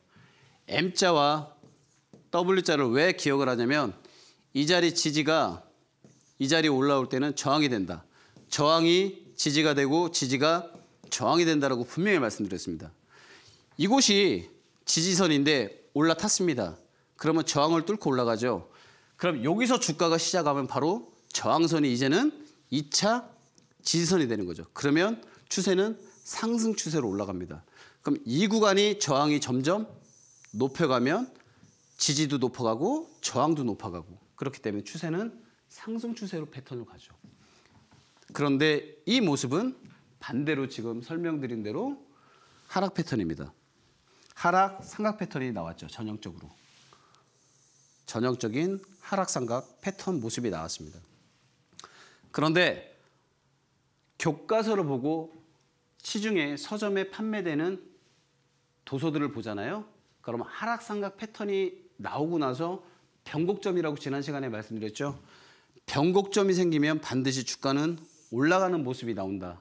M자와 W자를 왜 기억을 하냐면 이 자리 지지가 이 자리 올라올 때는 저항이 된다. 저항이 지지가 되고 지지가 저항이 된다라 분명히 말씀드렸습니다. 이곳이 지지선인데 올라탔습니다. 그러면 저항을 뚫고 올라가죠. 그럼 여기서 주가가 시작하면 바로 저항선이 이제는 2차 지지선이 되는 거죠. 그러면 추세는 상승 추세로 올라갑니다. 그럼 이 구간이 저항이 점점 높여가면 지지도 높아가고 저항도 높아가고 그렇기 때문에 추세는 상승 추세로 패턴을 가죠. 그런데 이 모습은 반대로 지금 설명드린 대로 하락 패턴입니다. 하락 삼각 패턴이 나왔죠. 전형적으로. 전형적인 하락 삼각 패턴 모습이 나왔습니다. 그런데 교과서를 보고 시중에 서점에 판매되는 도서들을 보잖아요. 그러면 하락 삼각 패턴이 나오고 나서 변곡점이라고 지난 시간에 말씀드렸죠. 변곡점이 생기면 반드시 주가는 올라가는 모습이 나온다.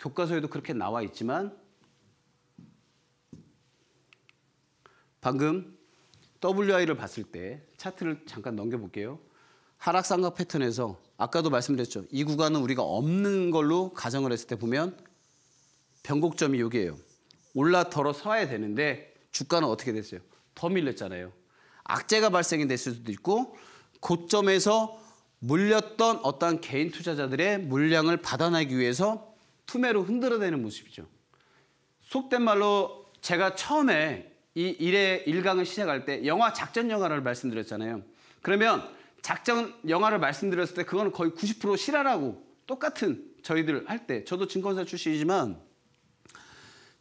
교과서에도 그렇게 나와 있지만 방금 WI를 봤을 때 차트를 잠깐 넘겨볼게요. 하락상각 패턴에서 아까도 말씀드렸죠. 이 구간은 우리가 없는 걸로 가정을 했을 때 보면 변곡점이 여기예요. 올라더러 서야 되는데 주가는 어떻게 됐어요? 더 밀렸잖아요. 악재가 발생이 됐을 수도 있고 고점에서 물렸던 어떠한 개인 투자자들의 물량을 받아내기 위해서 투매로 흔들어대는 모습이죠. 속된 말로 제가 처음에 이 일의 일강을 시작할 때 영화 작전 영화를 말씀드렸잖아요. 그러면 작전 영화를 말씀드렸을 때 그거는 거의 90% 실화라고 똑같은 저희들 할 때 저도 증권사 출신이지만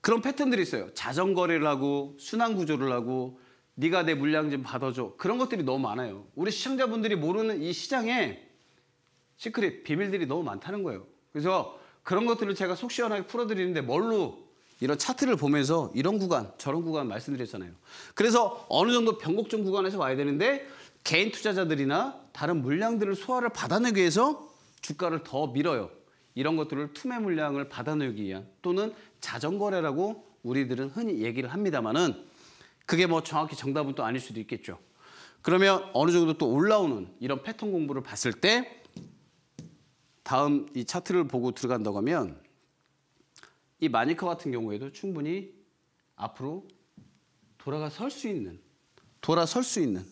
그런 패턴들이 있어요. 자전거래를 하고 순환 구조를 하고 네가 내 물량 좀 받아줘. 그런 것들이 너무 많아요. 우리 시청자분들이 모르는 이 시장에 시크릿 비밀들이 너무 많다는 거예요. 그래서 그런 것들을 제가 속 시원하게 풀어드리는데 뭘로 이런 차트를 보면서 이런 구간, 저런 구간 말씀드렸잖아요. 그래서 어느 정도 변곡점 구간에서 와야 되는데 개인 투자자들이나 다른 물량들을 소화를 받아내기 위해서 주가를 더 밀어요. 이런 것들을 투매 물량을 받아내기 위한 또는 자전거래라고 우리들은 흔히 얘기를 합니다마는 그게 뭐 정확히 정답은 또 아닐 수도 있겠죠. 그러면 어느 정도 또 올라오는 이런 패턴 공부를 봤을 때 다음 이 차트를 보고 들어간다고 하면 이 마니커 같은 경우에도 충분히 앞으로 돌아가설 수 있는 돌아설 수 있는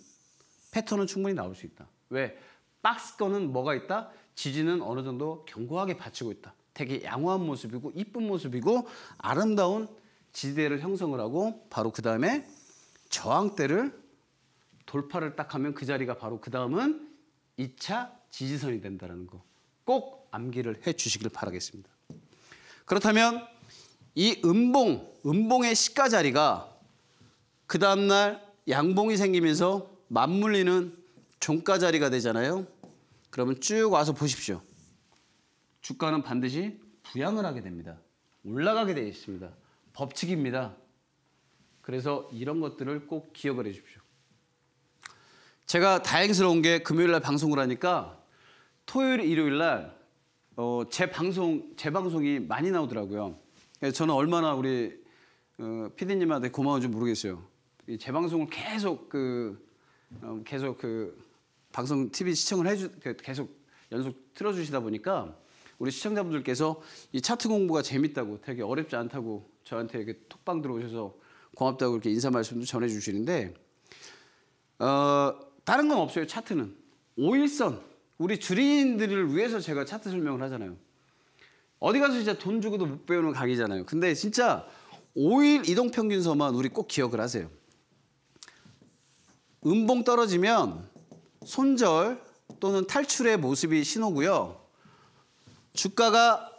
패턴은 충분히 나올 수 있다. 왜? 박스권은 뭐가 있다? 지지는 어느 정도 견고하게 받치고 있다. 되게 양호한 모습이고 이쁜 모습이고 아름다운 지 지대를 형성을 하고 바로 그 다음에 저항대를 돌파를 딱 하면 그 자리가 바로 그 다음은 2차 지지선이 된다는 거꼭 암기를 해 주시길 바라겠습니다. 그렇다면 이 음봉, 음봉의 시가 자리가 그 다음날 양봉이 생기면서 맞물리는 종가 자리가 되잖아요. 그러면 쭉 와서 보십시오. 주가는 반드시 부양을 하게 됩니다. 올라가게 되어 있습니다. 법칙입니다. 그래서 이런 것들을 꼭 기억을 해 주십시오. 제가 다행스러운 게 금요일 날 방송을 하니까 토요일, 일요일 날제 어, 방송, 제 방송이 많이 나오더라고요. 저는 얼마나 우리 어, 피디님한테 고마운지 모르겠어요. 재방송을 계속 그 어, 계속 그 방송 TV 시청을 해주 그 계속 연속 틀어주시다 보니까 우리 시청자분들께서 이 차트 공부가 재밌다고 되게 어렵지 않다고 저한테 이렇게 톡방 들어오셔서 고맙다고 이렇게 인사 말씀도 전해주시는데 어, 다른 건 없어요 차트는 오일선 우리 주린들을 위해서 제가 차트 설명을 하잖아요 어디 가서 진짜 돈 주고도 못 배우는 강의잖아요. 근데 진짜 5일 이동평균서만 우리 꼭 기억을 하세요. 음봉 떨어지면 손절 또는 탈출의 모습이 신호고요. 주가가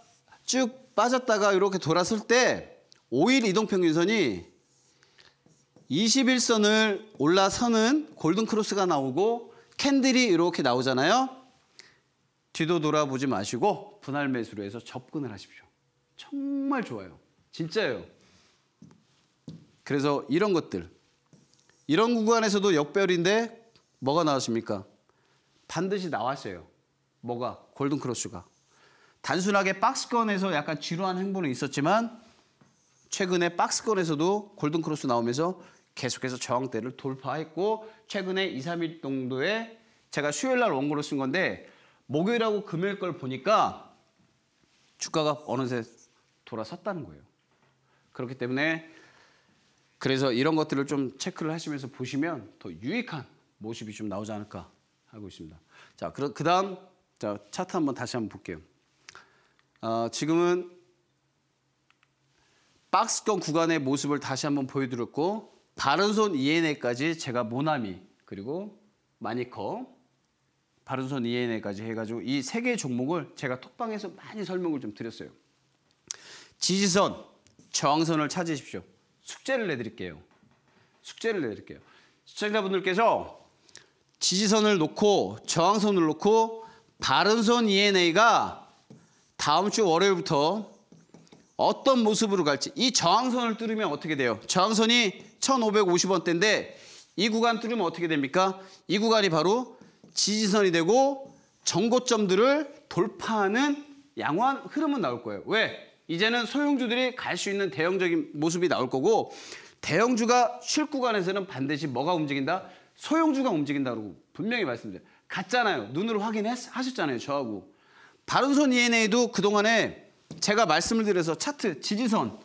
쭉 빠졌다가 이렇게 돌았을 때 5일 이동평균선이 21선을 올라서는 골든크로스가 나오고 캔들이 이렇게 나오잖아요. 뒤도 돌아보지 마시고 분할 매수로 해서 접근을 하십시오. 정말 좋아요. 진짜예요. 그래서 이런 것들. 이런 구간에서도 역별인데 뭐가 나왔습니까? 반드시 나왔어요. 뭐가? 골든크로스가. 단순하게 박스권에서 약간 지루한 행보는 있었지만 최근에 박스권에서도 골든크로스 나오면서 계속해서 저항대를 돌파했고 최근에 2, 3일 정도에 제가 수요일 날 원고로 쓴 건데 목요일하고 금요일 걸 보니까 주가가 어느새 돌아섰다는 거예요. 그렇기 때문에 그래서 이런 것들을 좀 체크를 하시면서 보시면 더 유익한 모습이 좀 나오지 않을까 하고 있습니다. 자, 그 다음 차트 한번 다시 한번 볼게요. 어, 지금은 박스권 구간의 모습을 다시 한번 보여드렸고 바른손 ENA까지 제가 모나미 그리고 마니커 바른손 ENA까지 해가지고 이 세개 종목을 제가 톡방에서 많이 설명을 좀 드렸어요. 지지선, 저항선을 찾으십시오. 숙제를 내드릴게요. 숙제를 내드릴게요. 시청자분들께서 지지선을 놓고 저항선을 놓고 바른손 e a 가 다음 주 월요일부터 어떤 모습으로 갈지 이 저항선을 뚫으면 어떻게 돼요? 저항선이 1550원대인데 이 구간 뚫으면 어떻게 됩니까? 이 구간이 바로 지지선이 되고 정고점들을 돌파하는 양호한 흐름은 나올 거예요. 왜? 이제는 소형주들이 갈 수 있는 대형적인 모습이 나올 거고 대형주가 쉴 구간에서는 반드시 뭐가 움직인다? 소형주가 움직인다고 분명히 말씀드려요. 같잖아요. 눈으로 확인하셨잖아요. 저하고. 바른손 ENA도 그동안에 제가 말씀을 드려서 차트, 지지선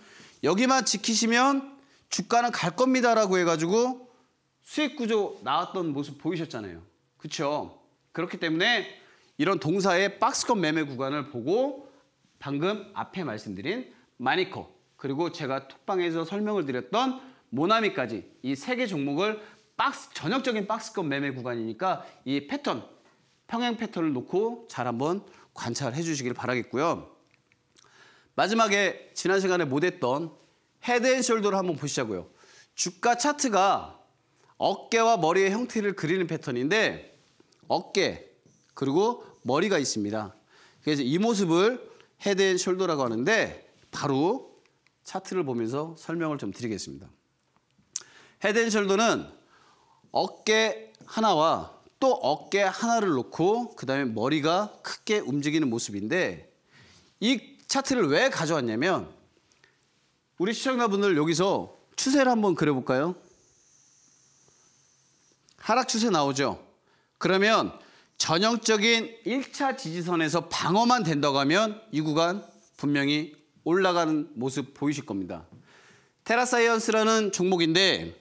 여기만 지키시면 주가는 갈 겁니다라고 해가지고 수익 구조 나왔던 모습 보이셨잖아요. 그렇죠? 그렇기 때문에 이런 동사의 박스권 매매 구간을 보고 방금 앞에 말씀드린 마니코 그리고 제가 톡방에서 설명을 드렸던 모나미까지 이 세 개 종목을 박스 전형적인 박스권 매매 구간이니까 이 패턴 평행 패턴을 놓고 잘 한번 관찰해 주시길 바라겠고요. 마지막에 지난 시간에 못했던 헤드앤숄더를 한번 보시자고요. 주가 차트가 어깨와 머리의 형태를 그리는 패턴인데 어깨, 그리고 머리가 있습니다. 그래서 이 모습을 헤드 앤 숄더라고 하는데 바로 차트를 보면서 설명을 좀 드리겠습니다. 헤드 앤 숄더는 어깨 하나와 또 어깨 하나를 놓고 그 다음에 머리가 크게 움직이는 모습인데 이 차트를 왜 가져왔냐면 우리 시청자분들 여기서 추세를 한번 그려볼까요? 하락 추세 나오죠? 그러면 전형적인 1차 지지선에서 방어만 된다고 하면 이 구간 분명히 올라가는 모습 보이실 겁니다. 테라사이언스라는 종목인데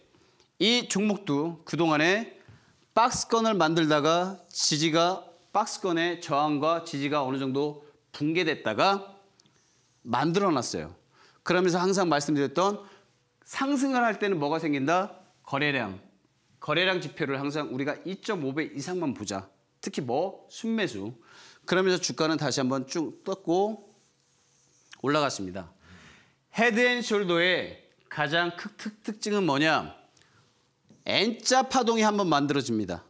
이 종목도 그동안에 박스권을 만들다가 지지가 박스권의 저항과 지지가 어느 정도 붕괴됐다가 만들어놨어요. 그러면서 항상 말씀드렸던 상승을 할 때는 뭐가 생긴다? 거래량, 거래량 지표를 항상 우리가 2.5배 이상만 보자. 특히 뭐? 순매수. 그러면서 주가는 다시 한번 쭉 떴고 올라갔습니다. 헤드앤숄더의 가장 크, 특, 특징은 뭐냐? N자 파동이 한번 만들어집니다.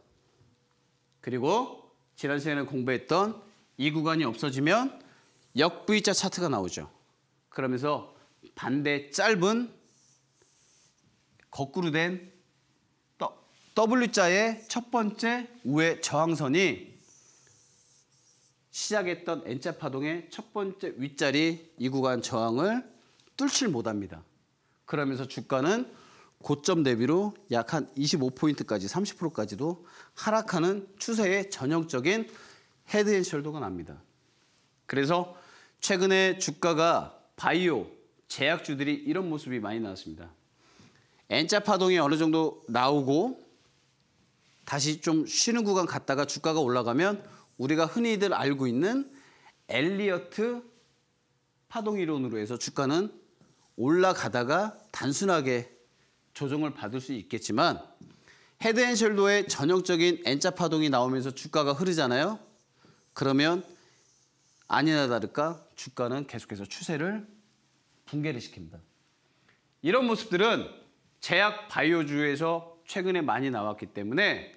그리고 지난 시간에 공부했던 이 구간이 없어지면 역V자 차트가 나오죠. 그러면서 반대 짧은 거꾸로 된 W자의 첫 번째 우회 저항선이 시작했던 N자 파동의 첫 번째 윗자리 이 구간 저항을 뚫질 못합니다. 그러면서 주가는 고점 대비로 약 한 25포인트까지 30%까지도 하락하는 추세의 전형적인 헤드앤숄더가 납니다. 그래서 최근에 주가가 바이오, 제약주들이 이런 모습이 많이 나왔습니다. N자 파동이 어느 정도 나오고 다시 좀 쉬는 구간 갔다가 주가가 올라가면 우리가 흔히들 알고 있는 엘리어트 파동 이론으로 해서 주가는 올라가다가 단순하게 조정을 받을 수 있겠지만 헤드앤숄더의 전형적인 N자 파동이 나오면서 주가가 흐르잖아요. 그러면 아니나 다를까 주가는 계속해서 추세를 붕괴를 시킵니다. 이런 모습들은 제약 바이오주에서 최근에 많이 나왔기 때문에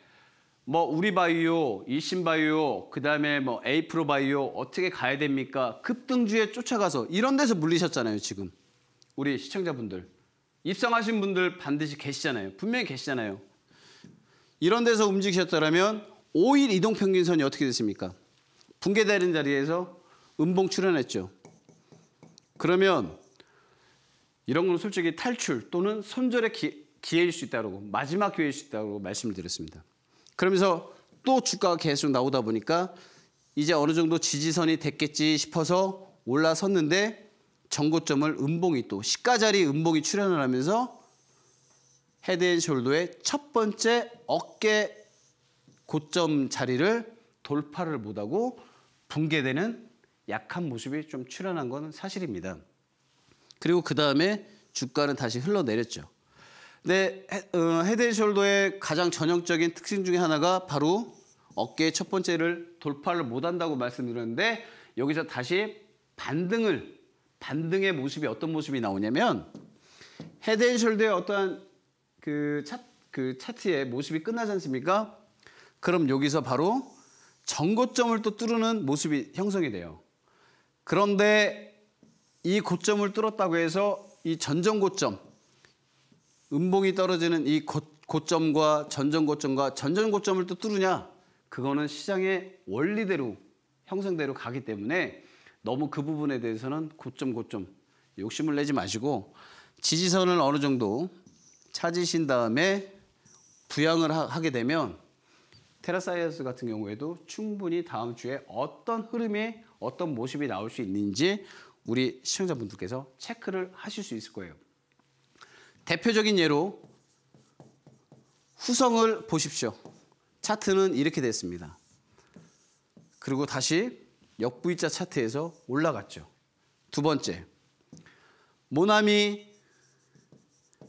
뭐 우리 바이오, 이신 바이오, 그다음에 뭐 에이프로 바이오 어떻게 가야 됩니까? 급등주에 쫓아가서 이런 데서 물리셨잖아요, 지금. 우리 시청자분들. 입성하신 분들 반드시 계시잖아요. 분명히 계시잖아요. 이런 데서 움직이셨다면 5일 이동 평균선이 어떻게 됐습니까? 붕괴되는 자리에서 음봉 출현했죠. 그러면 이런 건 솔직히 탈출 또는 손절의 기, 기회일 수 있다고 마지막 기회일 수 있다고 말씀을 드렸습니다. 그러면서 또 주가가 계속 나오다 보니까 이제 어느 정도 지지선이 됐겠지 싶어서 올라섰는데 정고점을 음봉이 또 시가 자리 음봉이 출현을 하면서 헤드앤숄더의 첫 번째 어깨 고점 자리를 돌파를 못하고 붕괴되는 약한 모습이 좀 출현한 건 사실입니다. 그리고 그 다음에 주가는 다시 흘러내렸죠. 네, 어, 헤드앤숄더의 가장 전형적인 특징 중에 하나가 바로 어깨의 첫 번째를 돌파를 못한다고 말씀드렸는데 여기서 다시 반등을 반등의 모습이 어떤 모습이 나오냐면 헤드앤숄더의 어떠한 그, 차, 그 차트의 모습이 끝나지 않습니까? 그럼 여기서 바로 정고점을또 뚫는 모습이 형성이 돼요. 그런데 이 고점을 뚫었다고 해서 이전정고점 음봉이 떨어지는 이 고, 고점과 전전 고점과 전전 고점을 또 뚫으냐? 그거는 시장의 원리대로 형성대로 가기 때문에 너무 그 부분에 대해서는 고점 고점 욕심을 내지 마시고 지지선을 어느 정도 찾으신 다음에 부양을 하, 게 되면 테라사이언스 같은 경우에도 충분히 다음 주에 어떤 흐름의 어떤 모습이 나올 수 있는지 우리 시청자분들께서 체크를 하실 수 있을 거예요. 대표적인 예로 후성을 보십시오. 차트는 이렇게 됐습니다. 그리고 다시 역부이자 차트에서 올라갔죠. 두 번째, 모나미,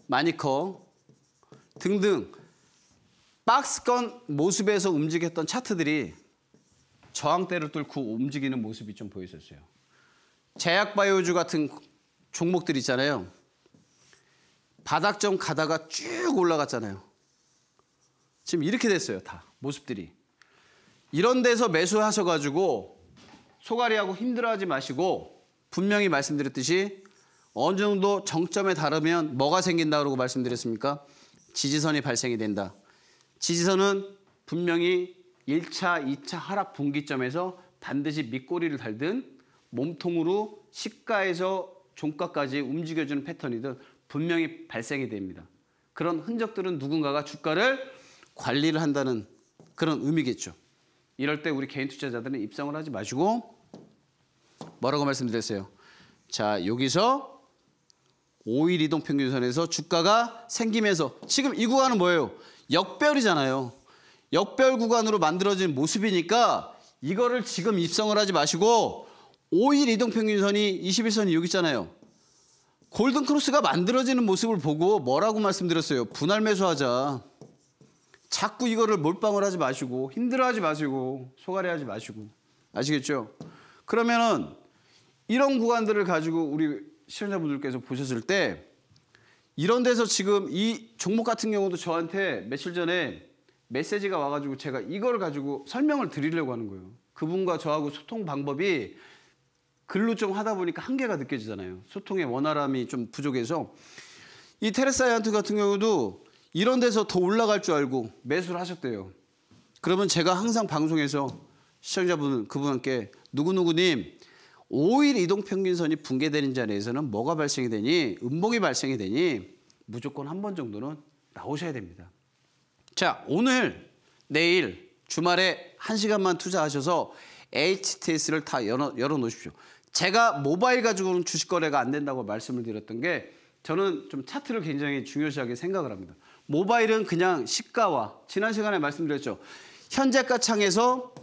마니커 등등 박스권 모습에서 움직였던 차트들이 저항대를 뚫고 움직이는 모습이 좀 보였었어요. 제약바이오주 같은 종목들 있잖아요. 바닥점 가다가 쭉 올라갔잖아요. 지금 이렇게 됐어요. 다 모습들이. 이런 데서 매수하셔가지고 소가리하고 힘들어하지 마시고 분명히 말씀드렸듯이 어느 정도 정점에 다르면 뭐가 생긴다 그러고 말씀드렸습니까? 지지선이 발생이 된다. 지지선은 분명히 1차, 2차 하락 분기점에서 반드시 밑꼬리를 달든 몸통으로 시가에서 종가까지 움직여주는 패턴이든 분명히 발생이 됩니다. 그런 흔적들은 누군가가 주가를 관리를 한다는 그런 의미겠죠. 이럴 때 우리 개인 투자자들은 입성을 하지 마시고 뭐라고 말씀드렸어요? 자, 여기서 5일 이동 평균선에서 주가가 생기면서 지금 이 구간은 뭐예요? 역별이잖아요. 역별 구간으로 만들어진 모습이니까 이거를 지금 입성을 하지 마시고 5일 이동 평균선이 21선이 여기 있잖아요. 골든크로스가 만들어지는 모습을 보고 뭐라고 말씀드렸어요? 분할 매수하자. 자꾸 이거를 몰빵을 하지 마시고 힘들어하지 마시고 소가리하지 마시고 아시겠죠? 그러면은 이런 구간들을 가지고 우리 시청자분들께서 보셨을 때 이런 데서 지금 이 종목 같은 경우도 저한테 며칠 전에 메시지가 와가지고 제가 이걸 가지고 설명을 드리려고 하는 거예요. 그분과 저하고 소통 방법이 글로 좀 하다 보니까 한계가 느껴지잖아요. 소통의 원활함이 좀 부족해서 이 테레사이언트 같은 경우도 이런 데서 더 올라갈 줄 알고 매수를 하셨대요. 그러면 제가 항상 방송에서 시청자분 그분께 누구누구님 5일 이동평균선이 붕괴되는 자리에서는 뭐가 발생이 되니 음봉이 발생이 되니 무조건 한 번 정도는 나오셔야 됩니다. 자 오늘 내일 주말에 한시간만 투자하셔서 HTS를 다 열어, 열어놓으십시오. 제가 모바일 가지고는 주식 거래가 안 된다고 말씀을 드렸던 게 저는 좀 차트를 굉장히 중요시하게 생각을 합니다. 모바일은 그냥 시가와 지난 시간에 말씀드렸죠. 현재가 창에서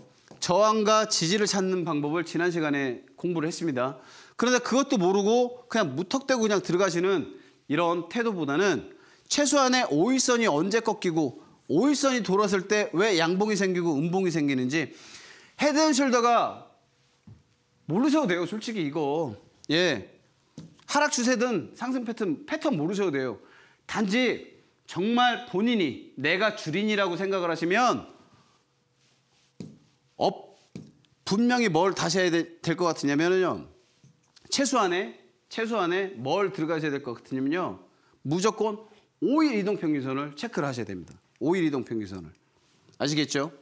저항과 지지를 찾는 방법을 지난 시간에 공부를 했습니다. 그런데 그것도 모르고 그냥 무턱대고 그냥 들어가시는 이런 태도보다는 최소한의 오일선이 언제 꺾이고 오일선이 돌았을 때 왜 양봉이 생기고 음봉이 생기는지 헤드앤숄더가 모르셔도 돼요. 솔직히 이거. 예. 하락 추세든 상승 패턴, 패턴 모르셔도 돼요. 단지 정말 본인이 내가 주린이라고 생각을 하시면 업, 분명히 뭘 다시 해야 될 것 같으냐면요. 최소한의 최소한에 뭘 들어가셔야 될 것 같으냐면요. 무조건 5일 이동 평균선을 체크를 하셔야 됩니다. 5일 이동 평균선을. 아시겠죠?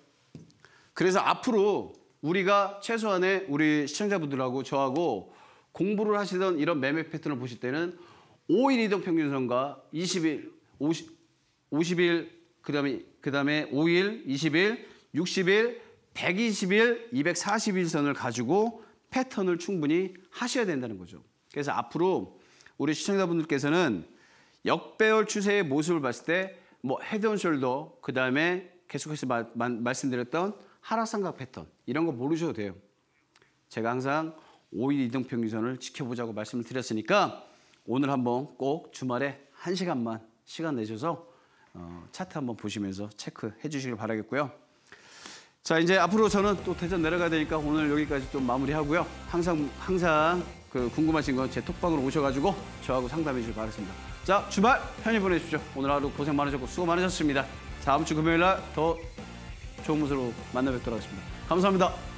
그래서 앞으로 우리가 최소한의 우리 시청자분들하고 저하고 공부를 하시던 이런 매매 패턴을 보실 때는 5일 이동 평균선과 20일, 50, 50일, 그 다음에, 그 다음에 5일, 20일, 60일, 120일, 240일 선을 가지고 패턴을 충분히 하셔야 된다는 거죠. 그래서 앞으로 우리 시청자분들께서는 역배열 추세의 모습을 봤을 때 뭐 헤드 온 숄더, 그 다음에 계속해서 마, 마, 말씀드렸던 하락삼각 패턴 이런 거 모르셔도 돼요. 제가 항상 5일 이동평균선을 지켜보자고 말씀을 드렸으니까 오늘 한번 꼭 주말에 1시간만 시간 내셔서 어, 차트 한번 보시면서 체크해 주시길 바라겠고요. 자 이제 앞으로 저는 또 대전 내려가야 되니까 오늘 여기까지 좀 마무리하고요. 항상 항상 그 궁금하신 건 제 톡방으로 오셔가지고 저하고 상담해 주길 바라겠습니다. 자 주말 편히 보내십시오. 오늘 하루 고생 많으셨고 수고 많으셨습니다. 다음 주 금요일 날더 좋은 모습으로 만나 뵙도록 하겠습니다. 감사합니다.